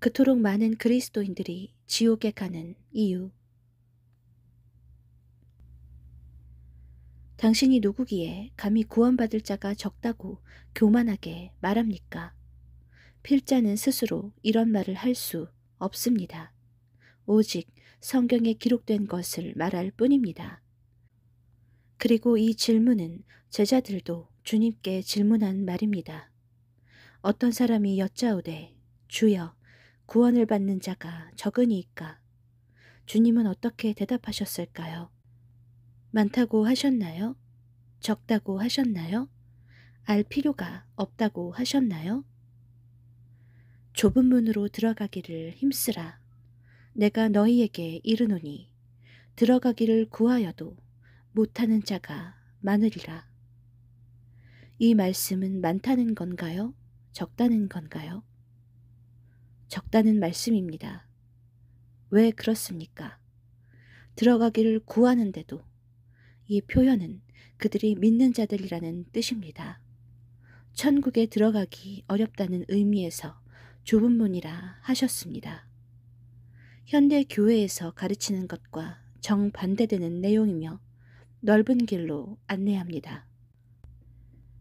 그토록 많은 그리스도인들이 지옥에 가는 이유 당신이 누구기에 감히 구원받을 자가 적다고 교만하게 말합니까? 필자는 스스로 이런 말을 할 수 없습니다. 오직 성경에 기록된 것을 말할 뿐입니다. 그리고 이 질문은 제자들도 주님께 질문한 말입니다. 어떤 사람이 여짜오되 주여 구원을 받는 자가 적으니까 주님은 어떻게 대답하셨을까요? 많다고 하셨나요? 적다고 하셨나요? 알 필요가 없다고 하셨나요? 좁은 문으로 들어가기를 힘쓰라. 내가 너희에게 이르노니 들어가기를 구하여도 못하는 자가 많으리라. 이 말씀은 많다는 건가요? 적다는 건가요? 적다는 말씀입니다. 왜 그렇습니까? 들어가기를 구하는데도 이 표현은 그들이 믿는 자들이라는 뜻입니다. 천국에 들어가기 어렵다는 의미에서 좁은 문이라 하셨습니다. 현대 교회에서 가르치는 것과 정반대되는 내용이며 넓은 길로 안내합니다.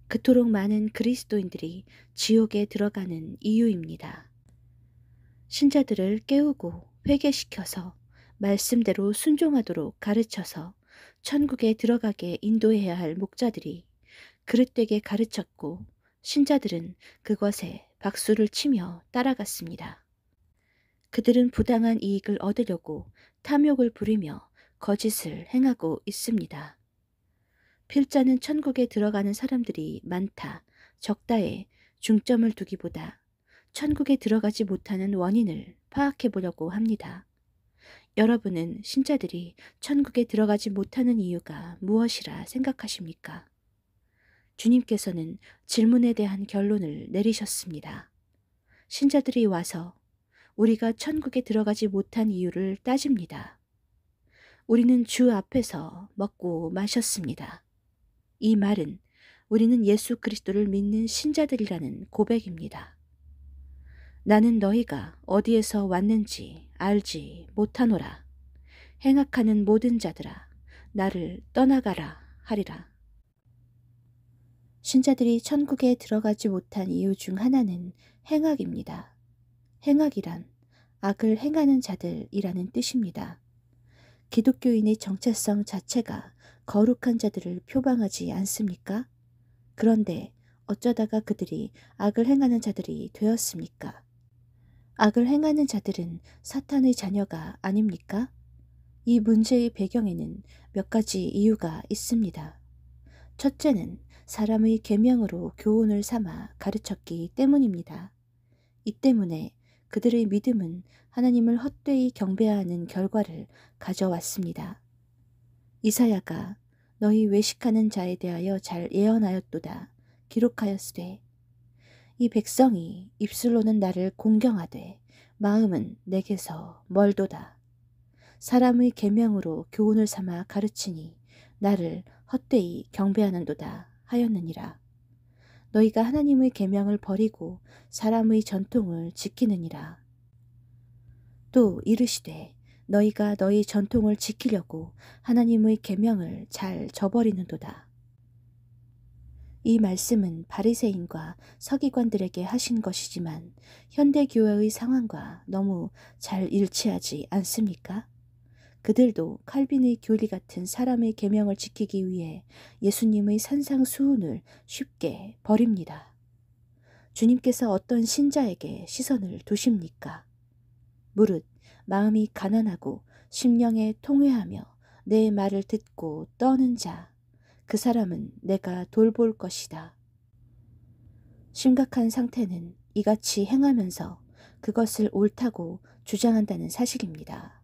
그토록 많은 그리스도인들이 지옥에 들어가는 이유입니다. 신자들을 깨우고 회개시켜서 말씀대로 순종하도록 가르쳐서 천국에 들어가게 인도해야 할 목자들이 그릇되게 가르쳤고 신자들은 그것에 박수를 치며 따라갔습니다. 그들은 부당한 이익을 얻으려고 탐욕을 부리며 거짓을 행하고 있습니다. 필자는 천국에 들어가는 사람들이 많다, 적다에 중점을 두기보다 천국에 들어가지 못하는 원인을 파악해 보려고 합니다. 여러분은 신자들이 천국에 들어가지 못하는 이유가 무엇이라 생각하십니까? 주님께서는 질문에 대한 결론을 내리셨습니다. 신자들이 와서 우리가 천국에 들어가지 못한 이유를 따집니다. 우리는 주 앞에서 먹고 마셨습니다. 이 말은 우리는 예수 그리스도를 믿는 신자들이라는 고백입니다. 나는 너희가 어디에서 왔는지 알지 못하노라. 행악하는 모든 자들아, 나를 떠나가라 하리라. 신자들이 천국에 들어가지 못한 이유 중 하나는 행악입니다. 행악이란 악을 행하는 자들이라는 뜻입니다. 기독교인의 정체성 자체가 거룩한 자들을 표방하지 않습니까? 그런데 어쩌다가 그들이 악을 행하는 자들이 되었습니까? 악을 행하는 자들은 사탄의 자녀가 아닙니까? 이 문제의 배경에는 몇 가지 이유가 있습니다. 첫째는 사람의 계명으로 교훈을 삼아 가르쳤기 때문입니다. 이 때문에 그들의 믿음은 하나님을 헛되이 경배하는 결과를 가져왔습니다. 이사야가 너희 외식하는 자에 대하여 잘 예언하였도다 기록하였으되 이 백성이 입술로는 나를 공경하되 마음은 내게서 멀도다. 사람의 계명으로 교훈을 삼아 가르치니 나를 헛되이 경배하는도다 하였느니라. 너희가 하나님의 계명을 버리고 사람의 전통을 지키느니라. 또 이르시되 너희가 너희 전통을 지키려고 하나님의 계명을 잘 저버리는도다. 이 말씀은 바리새인과 서기관들에게 하신 것이지만 현대 교회의 상황과 너무 잘 일치하지 않습니까? 그들도 칼빈의 교리 같은 사람의 계명을 지키기 위해 예수님의 산상수훈을 쉽게 버립니다. 주님께서 어떤 신자에게 시선을 두십니까? 무릇 마음이 가난하고 심령에 통회하며 내 말을 듣고 떠는 자그 사람은 내가 돌볼 것이다. 심각한 상태는 이같이 행하면서 그것을 옳다고 주장한다는 사실입니다.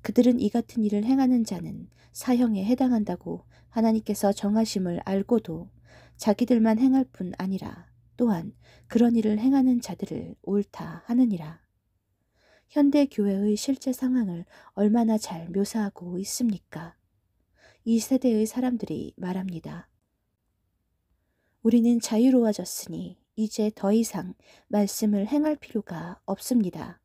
그들은 이 같은 일을 행하는 자는 사형에 해당한다고 하나님께서 정하심을 알고도 자기들만 행할 뿐 아니라 또한 그런 일을 행하는 자들을 옳다 하느니라. 현대 교회의 실제 상황을 얼마나 잘 묘사하고 있습니까? 이 세대의 사람들이 말합니다. 우리는 자유로워졌으니 이제 더 이상 말씀을 행할 필요가 없습니다.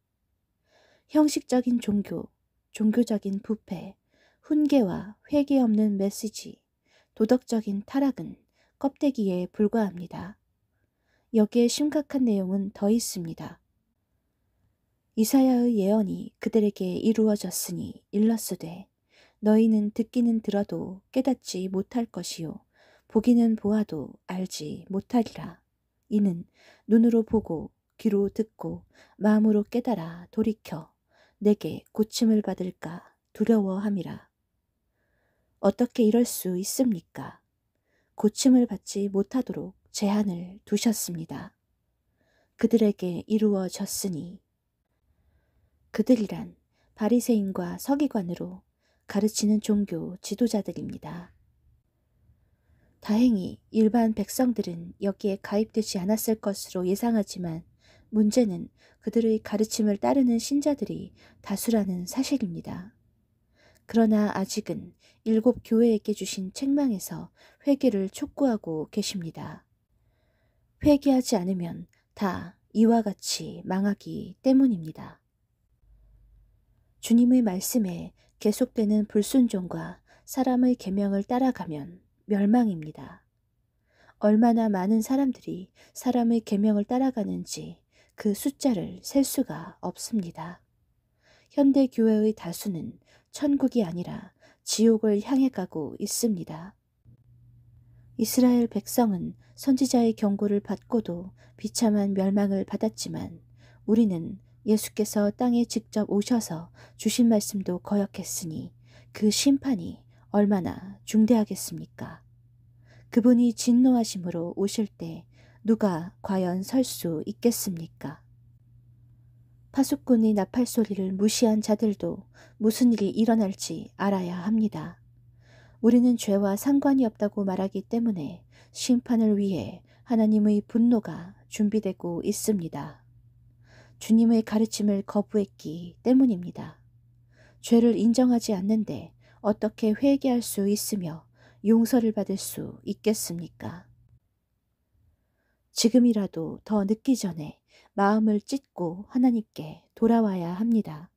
형식적인 종교, 종교적인 부패, 훈계와 회개 없는 메시지, 도덕적인 타락은 껍데기에 불과합니다. 여기에 심각한 내용은 더 있습니다. 이사야의 예언이 그들에게 이루어졌으니 일렀으되 너희는 듣기는 들어도 깨닫지 못할 것이요 보기는 보아도 알지 못하리라. 이는 눈으로 보고 귀로 듣고 마음으로 깨달아 돌이켜 내게 고침을 받을까 두려워함이라. 어떻게 이럴 수 있습니까? 고침을 받지 못하도록 제한을 두셨습니다. 그들에게 이루어졌으니 그들이란 바리새인과 서기관으로 가르치는 종교 지도자들입니다. 다행히 일반 백성들은 여기에 가입되지 않았을 것으로 예상하지만 문제는 그들의 가르침을 따르는 신자들이 다수라는 사실입니다. 그러나 아직은 일곱 교회에게 주신 책망에서 회개를 촉구하고 계십니다. 회개하지 않으면 다 이와 같이 망하기 때문입니다. 주님의 말씀에 계속되는 불순종과 사람의 계명을 따라가면 멸망입니다. 얼마나 많은 사람들이 사람의 계명을 따라가는지 그 숫자를 셀 수가 없습니다. 현대 교회의 다수는 천국이 아니라 지옥을 향해 가고 있습니다. 이스라엘 백성은 선지자의 경고를 받고도 비참한 멸망을 받았지만 우리는 예수께서 땅에 직접 오셔서 주신 말씀도 거역했으니 그 심판이 얼마나 중대하겠습니까? 그분이 진노하심으로 오실 때 누가 과연 설 수 있겠습니까? 파수꾼의 나팔 소리를 무시한 자들도 무슨 일이 일어날지 알아야 합니다. 우리는 죄와 상관이 없다고 말하기 때문에 심판을 위해 하나님의 분노가 준비되고 있습니다. 주님의 가르침을 거부했기 때문입니다. 죄를 인정하지 않는데 어떻게 회개할 수 있으며 용서를 받을 수 있겠습니까? 지금이라도 더 늦기 전에 마음을 찢고 하나님께 돌아와야 합니다.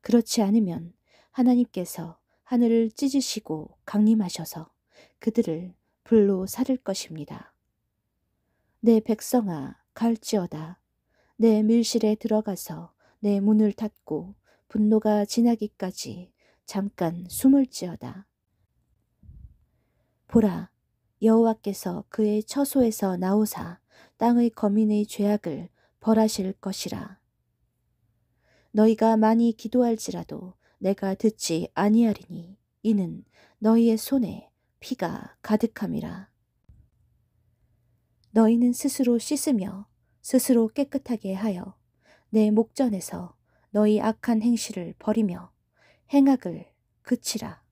그렇지 않으면 하나님께서 하늘을 찢으시고 강림하셔서 그들을 불로 사를 것입니다. 내 백성아 갈지어다 내 밀실에 들어가서 내 문을 닫고 분노가 지나기까지 잠깐 숨을 지어다. 보라, 여호와께서 그의 처소에서 나오사 땅의 거민의 죄악을 벌하실 것이라. 너희가 많이 기도할지라도 내가 듣지 아니하리니 이는 너희의 손에 피가 가득함이라. 너희는 스스로 씻으며 스스로 깨끗하게 하여 내 목전에서 너희 악한 행실을 버리며 행악을 그치라.